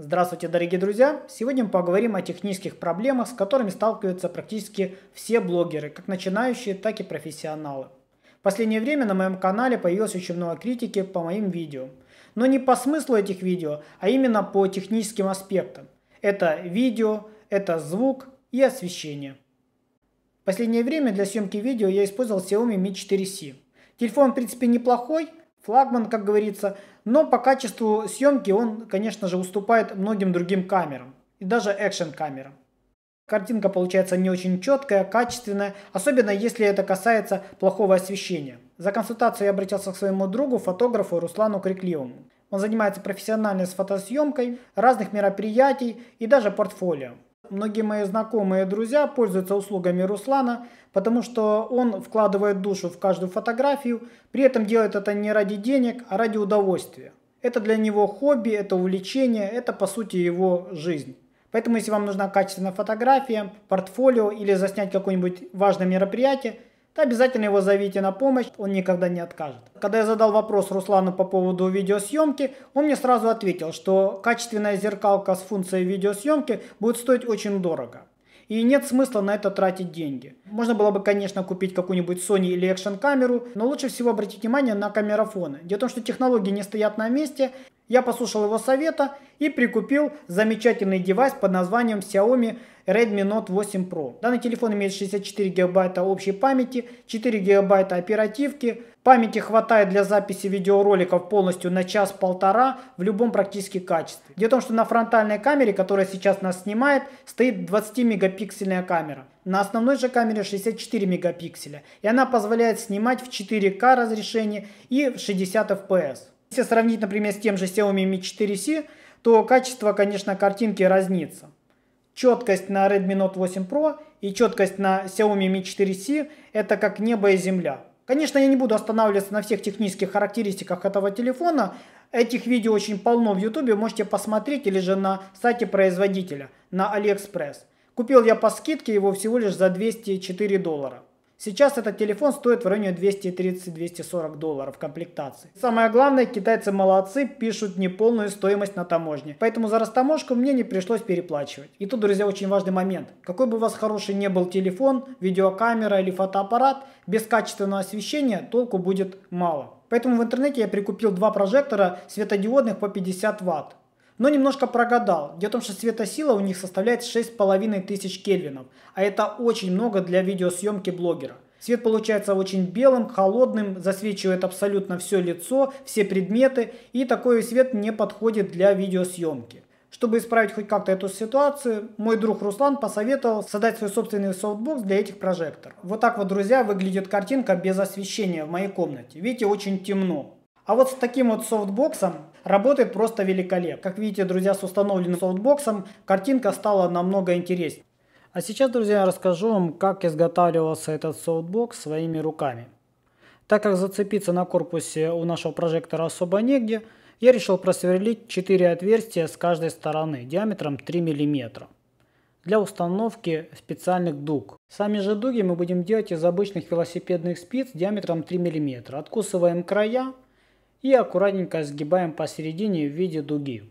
Здравствуйте, дорогие друзья! Сегодня мы поговорим о технических проблемах, с которыми сталкиваются практически все блогеры, как начинающие, так и профессионалы. В последнее время на моем канале появилось очень много критики по моим видео. Но не по смыслу этих видео, а именно по техническим аспектам. Это видео, это звук и освещение. В последнее время для съемки видео я использовал Xiaomi Mi 4C. Телефон, в принципе, неплохой, флагман, как говорится, но по качеству съемки он, конечно же, уступает многим другим камерам и даже экшен камерам. Картинка получается не очень четкая, качественная, особенно если это касается плохого освещения. За консультацию я обратился к своему другу, фотографу Руслану Крикливому. Он занимается профессиональной фотосъемкой, разных мероприятий и даже портфолио. Многие мои знакомые и друзья пользуются услугами Руслана, потому что он вкладывает душу в каждую фотографию, при этом делает это не ради денег, а ради удовольствия. Это для него хобби, это увлечение, это по сути его жизнь. Поэтому если вам нужна качественная фотография, портфолио или заснять какое-нибудь важное мероприятие – обязательно его зовите на помощь, он никогда не откажет. Когда я задал вопрос Руслану по поводу видеосъемки, он мне сразу ответил, что качественная зеркалка с функцией видеосъемки будет стоить очень дорого. И нет смысла на это тратить деньги. Можно было бы, конечно, купить какую-нибудь Sony или Action камеру, но лучше всего обратить внимание на камерафоны. Дело в том, что технологии не стоят на месте, я послушал его совета и прикупил замечательный девайс под названием Xiaomi Redmi Note 8 Pro. Данный телефон имеет 64 гигабайта общей памяти, 4 гигабайта оперативки. Памяти хватает для записи видеороликов полностью на час-полтора в любом практически качестве. Дело в том, что на фронтальной камере, которая сейчас нас снимает, стоит 20-мегапиксельная камера. На основной же камере 64 мегапикселя. И она позволяет снимать в 4К разрешении и в 60 FPS. Если сравнить, например, с тем же Xiaomi Mi 4C, то качество, конечно, картинки разнится. Четкость на Redmi Note 8 Pro и четкость на Xiaomi Mi 4C – это как небо и земля. Конечно, я не буду останавливаться на всех технических характеристиках этого телефона. Этих видео очень полно в YouTube, можете посмотреть или же на сайте производителя, на AliExpress. Купил я по скидке его всего лишь за 204 доллара. Сейчас этот телефон стоит в районе 230-240 долларов в комплектации. Самое главное, китайцы молодцы, пишут неполную стоимость на таможне. Поэтому за растаможку мне не пришлось переплачивать. И тут, друзья, очень важный момент. Какой бы у вас хороший не был телефон, видеокамера или фотоаппарат, без качественного освещения толку будет мало. Поэтому в интернете я прикупил два прожектора светодиодных по 50 ватт но немножко прогадал. Дело в том, что светосила у них составляет 6500 кельвинов, а это очень много для видеосъемки блогера. Свет получается очень белым, холодным, засвечивает абсолютно все лицо, все предметы, и такой свет не подходит для видеосъемки. Чтобы исправить хоть как-то эту ситуацию, мой друг Руслан посоветовал создать свой собственный софтбокс для этих прожекторов. Вот так вот, друзья, выглядит картинка без освещения в моей комнате. Видите, очень темно. А вот с таким вот софтбоксом работает просто великолепно. Как видите, друзья, с установленным софтбоксом картинка стала намного интереснее. А сейчас, друзья, я расскажу вам, как изготавливался этот софтбокс своими руками. Так как зацепиться на корпусе у нашего прожектора особо негде, я решил просверлить 4 отверстия с каждой стороны диаметром 3 мм для установки специальных дуг. Сами же дуги мы будем делать из обычных велосипедных спиц диаметром 3 мм. Откусываем края и аккуратненько сгибаем посередине в виде дуги.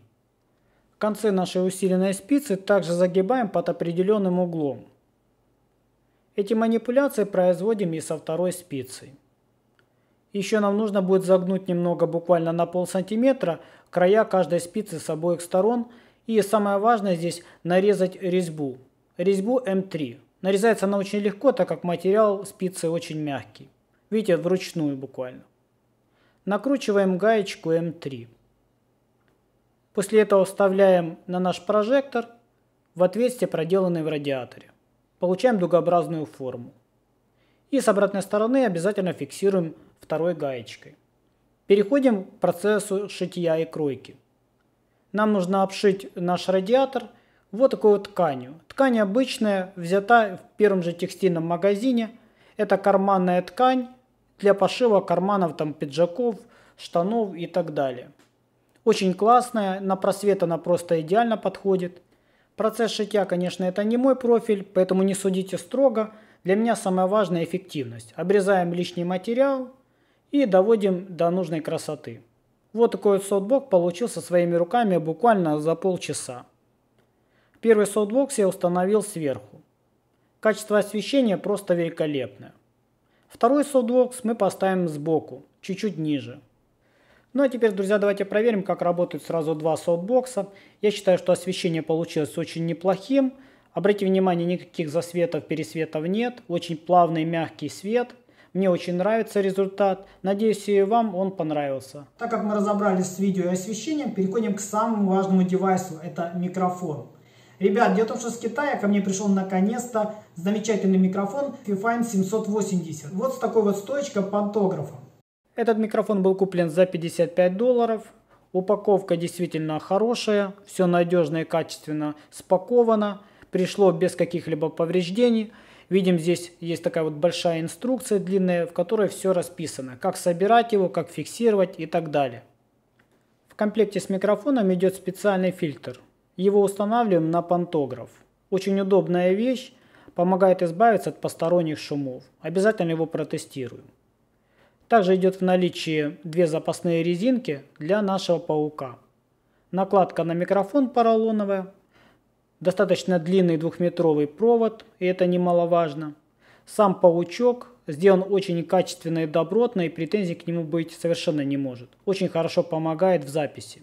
Концы нашей усиленной спицы также загибаем под определенным углом. Эти манипуляции производим и со второй спицей. Еще нам нужно будет загнуть немного, буквально на пол сантиметра, края каждой спицы с обоих сторон. И самое важное здесь нарезать резьбу. Резьбу М3. Нарезается она очень легко, так как материал спицы очень мягкий. Видите, вручную буквально накручиваем гаечку М3. После этого вставляем на наш прожектор в отверстие, проделанное в радиаторе. Получаем дугообразную форму. И с обратной стороны обязательно фиксируем второй гаечкой. Переходим к процессу шитья и кройки. Нам нужно обшить наш радиатор вот такой вот тканью. Ткань обычная, взята в первом же текстильном магазине. Это карманная ткань для пошива карманов, там, пиджаков, штанов и так далее. Очень классная, на просвет она просто идеально подходит. Процесс шитья, конечно, это не мой профиль, поэтому не судите строго. Для меня самое важное эффективность. Обрезаем лишний материал и доводим до нужной красоты. Вот такой вот софтбок получился своими руками буквально за полчаса. Первый софтбокс я установил сверху. Качество освещения просто великолепное. Второй softbox мы поставим сбоку, чуть-чуть ниже. Ну а теперь, друзья, давайте проверим, как работают сразу два софтбокса. Я считаю, что освещение получилось очень неплохим. Обратите внимание, никаких засветов, пересветов нет. Очень плавный, мягкий свет. Мне очень нравится результат. Надеюсь, и вам он понравился. Так как мы разобрались с видео и освещением, переходим к самому важному девайсу. Это микрофон. Ребят, дело в том, что с Китая ко мне пришел наконец-то замечательный микрофон Fifine 780. Вот с такой вот стоечкой пантографа. Этот микрофон был куплен за 55 долларов. Упаковка действительно хорошая, все надежно и качественно спаковано, пришло без каких-либо повреждений. Видим, здесь есть такая вот большая инструкция длинная, в которой все расписано, как собирать его, как фиксировать и так далее. В комплекте с микрофоном идет специальный фильтр – его устанавливаем на пантограф. Очень удобная вещь, помогает избавиться от посторонних шумов. Обязательно его протестируем. Также идет в наличии две запасные резинки для нашего паука. Накладка на микрофон поролоновая, достаточно длинный двухметровый провод, и это немаловажно. Сам паучок сделан очень качественно и добротно, и претензий к нему быть совершенно не может. Очень хорошо помогает в записи.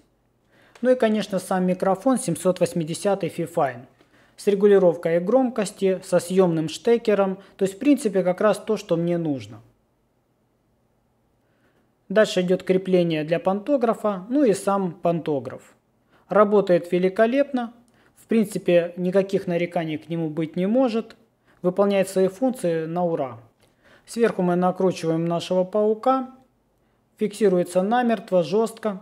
Ну и, конечно, сам микрофон 780 Fifine с регулировкой громкости, со съемным штекером, то есть в принципе как раз то, что мне нужно. Дальше идет крепление для пантографа, ну и сам пантограф. Работает великолепно, в принципе никаких нареканий к нему быть не может, выполняет свои функции на ура. Сверху мы накручиваем нашего паука, фиксируется намертво, жестко,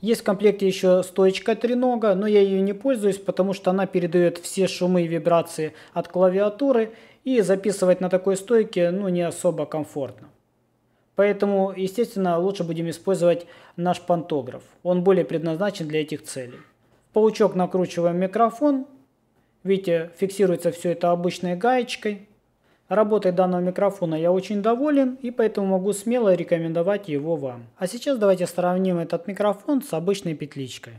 есть в комплекте еще стоечка тренога, но я ее не пользуюсь, потому что она передает все шумы и вибрации от клавиатуры, и записывать на такой стойке ну, не особо комфортно. Поэтому, естественно, лучше будем использовать наш пантограф. Он более предназначен для этих целей. паучок накручиваем микрофон. Видите, фиксируется все это обычной гаечкой. Работой данного микрофона я очень доволен и поэтому могу смело рекомендовать его вам. А сейчас давайте сравним этот микрофон с обычной петличкой.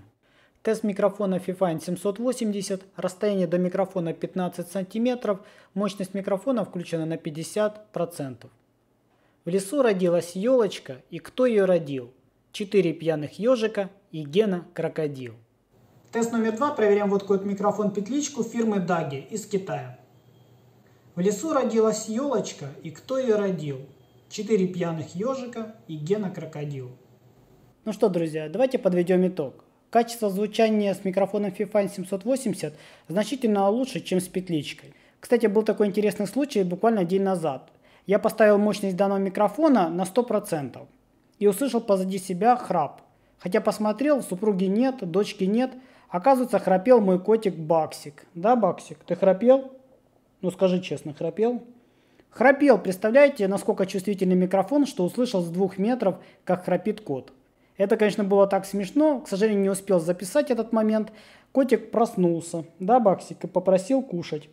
Тест микрофона Fifine 780, расстояние до микрофона 15 см, мощность микрофона включена на 50%. В лесу родилась елочка и кто ее родил? Четыре пьяных ежика и Гена крокодил. Тест номер два. Проверяем вот этот микрофон петличку фирмы Даги из Китая. В лесу родилась елочка, и кто ее родил? Четыре пьяных ежика и Гена крокодил. Ну что, друзья, давайте подведем итог. Качество звучания с микрофоном Fifine 780 значительно лучше, чем с петличкой. Кстати, был такой интересный случай буквально день назад. Я поставил мощность данного микрофона на 100% и услышал позади себя храп. Хотя посмотрел, супруги нет, дочки нет. Оказывается, храпел мой котик Баксик. Да, Баксик, ты храпел? Ну скажи честно, храпел? Храпел, представляете, насколько чувствительный микрофон, что услышал с двух метров, как храпит кот. Это, конечно, было так смешно, к сожалению, не успел записать этот момент. Котик проснулся, да, Баксик, и попросил кушать.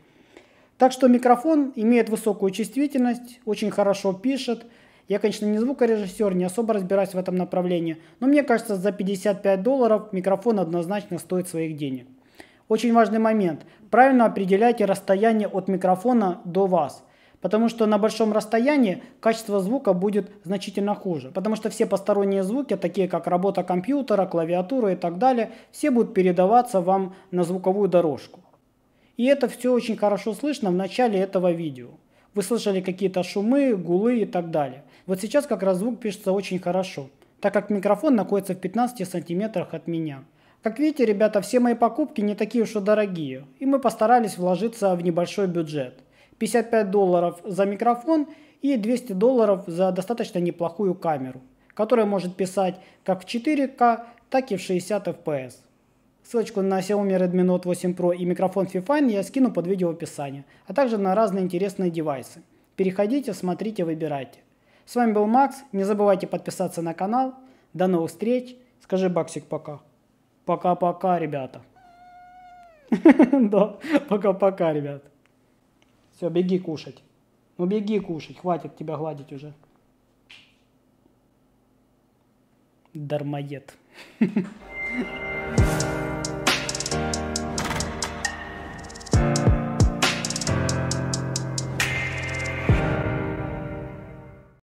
Так что микрофон имеет высокую чувствительность, очень хорошо пишет. Я, конечно, не звукорежиссер, не особо разбираюсь в этом направлении, но мне кажется, за 55 долларов микрофон однозначно стоит своих денег. Очень важный момент. Правильно определяйте расстояние от микрофона до вас. Потому что на большом расстоянии качество звука будет значительно хуже. Потому что все посторонние звуки, такие как работа компьютера, клавиатура и так далее, все будут передаваться вам на звуковую дорожку. И это все очень хорошо слышно в начале этого видео. Вы слышали какие-то шумы, гулы и так далее. Вот сейчас как раз звук пишется очень хорошо, так как микрофон находится в 15 сантиметрах от меня. Как видите, ребята, все мои покупки не такие уж и дорогие, и мы постарались вложиться в небольшой бюджет. 55 долларов за микрофон и 200 долларов за достаточно неплохую камеру, которая может писать как в 4К, так и в 60 FPS. Ссылочку на Xiaomi Redmi Note 8 Pro и микрофон FiFine я скину под видео в описании, а также на разные интересные девайсы. Переходите, смотрите, выбирайте. С вами был Макс, не забывайте подписаться на канал. До новых встреч, скажи Баксик пока. Пока-пока, ребята. Да, пока-пока, ребят. Все, беги кушать. Ну беги кушать, хватит тебя гладить уже. Дармоед.